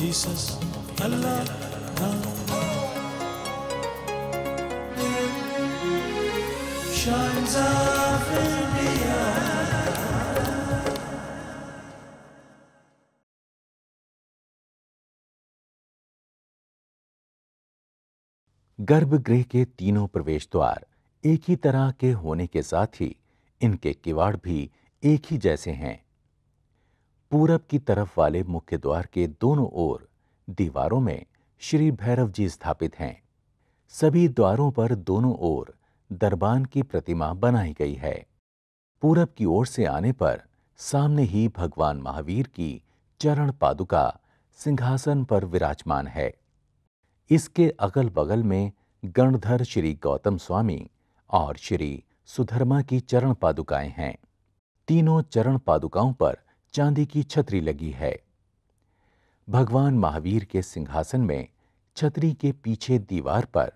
Jesus Allah. shines off in the गर्भगृह के तीनों प्रवेश द्वार एक ही तरह के होने के साथ ही इनके किवाड़ भी एक ही जैसे हैं पूरब की तरफ वाले मुख्य द्वार के दोनों ओर दीवारों में श्री भैरव जी स्थापित हैं सभी द्वारों पर दोनों ओर दरबान की प्रतिमा बनाई गई है पूरब की ओर से आने पर सामने ही भगवान महावीर की चरण पादुका सिंहासन पर विराजमान है इसके अगल बगल में गणधर श्री गौतम स्वामी और श्री सुधर्मा की चरण पादुकाएं हैं तीनों चरण पादुकाओं पर चांदी की छतरी लगी है भगवान महावीर के सिंहासन में छतरी के पीछे दीवार पर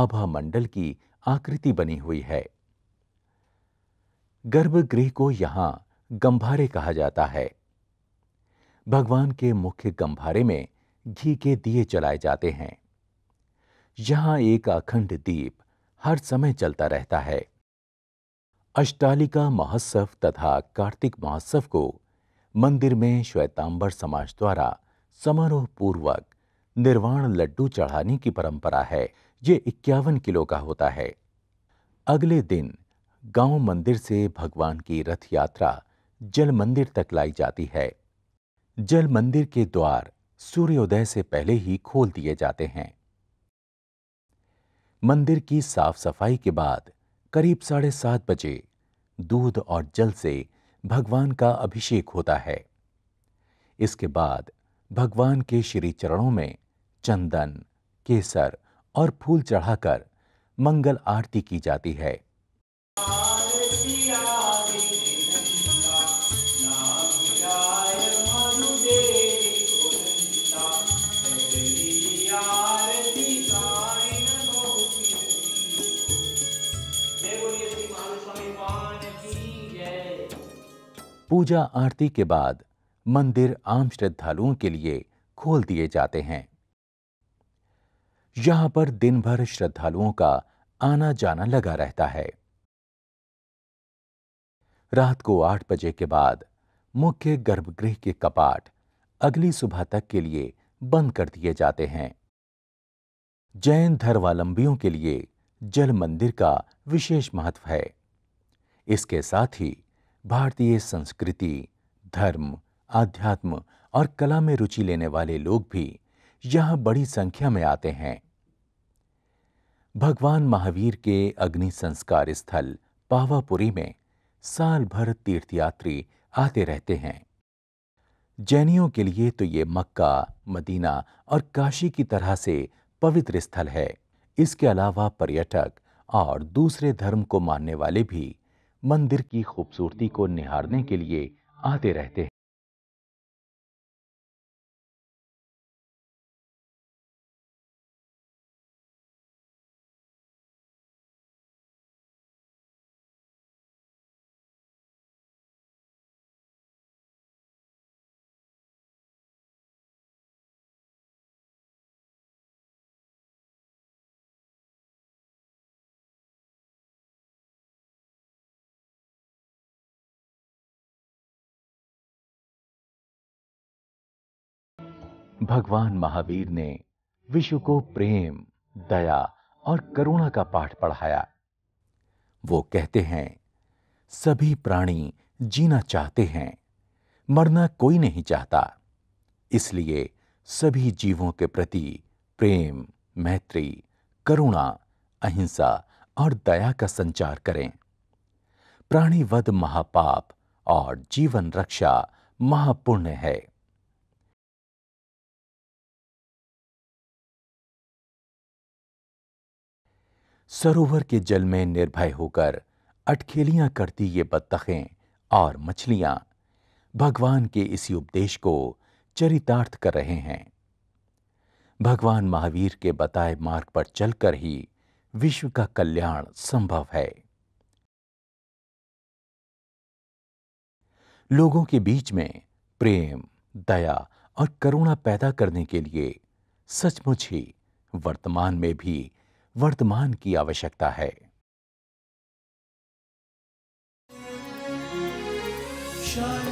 आभा मंडल की आकृति बनी हुई है गर्भगृह को यहां गंभारे कहा जाता है भगवान के मुख्य गंभारे में घी के दिए जलाए जाते हैं यहां एक अखंड दीप हर समय चलता रहता है अष्टालिका महोत्सव तथा कार्तिक महोत्सव को मंदिर में श्वेतांबर समाज द्वारा समारोह पूर्वक निर्वाण लड्डू चढ़ाने की परंपरा है ये इक्यावन किलो का होता है अगले दिन गांव मंदिर से भगवान की रथ यात्रा जल मंदिर तक लाई जाती है जल मंदिर के द्वार सूर्योदय से पहले ही खोल दिए जाते हैं मंदिर की साफ सफाई के बाद करीब साढ़े सात बजे दूध और जल से भगवान का अभिषेक होता है इसके बाद भगवान के श्री चरणों में चंदन केसर और फूल चढ़ाकर मंगल आरती की जाती है पूजा आरती के बाद मंदिर आम श्रद्धालुओं के लिए खोल दिए जाते हैं यहां पर दिन भर श्रद्धालुओं का आना जाना लगा रहता है रात को आठ बजे के बाद मुख्य गर्भगृह के कपाट अगली सुबह तक के लिए बंद कर दिए जाते हैं जैन धर्मावलंबियों के लिए जल मंदिर का विशेष महत्व है इसके साथ ही भारतीय संस्कृति धर्म आध्यात्म और कला में रुचि लेने वाले लोग भी यहां बड़ी संख्या में आते हैं भगवान महावीर के अग्नि संस्कार स्थल पावापुरी में साल भर तीर्थयात्री आते रहते हैं जैनियों के लिए तो ये मक्का मदीना और काशी की तरह से पवित्र स्थल है इसके अलावा पर्यटक और दूसरे धर्म को मानने वाले भी मंदिर की खूबसूरती को निहारने के लिए आते रहते हैं भगवान महावीर ने विश्व को प्रेम दया और करुणा का पाठ पढ़ाया वो कहते हैं सभी प्राणी जीना चाहते हैं मरना कोई नहीं चाहता इसलिए सभी जीवों के प्रति प्रेम मैत्री करुणा अहिंसा और दया का संचार करें प्राणीवध महापाप और जीवन रक्षा महापुण्य है सरोवर के जल में निर्भय होकर अटखेलियां करती ये बत्तखें और मछलियां भगवान के इसी उपदेश को चरितार्थ कर रहे हैं भगवान महावीर के बताए मार्ग पर चलकर ही विश्व का कल्याण संभव है लोगों के बीच में प्रेम दया और करुणा पैदा करने के लिए सचमुच ही वर्तमान में भी वर्तमान की आवश्यकता है शाय।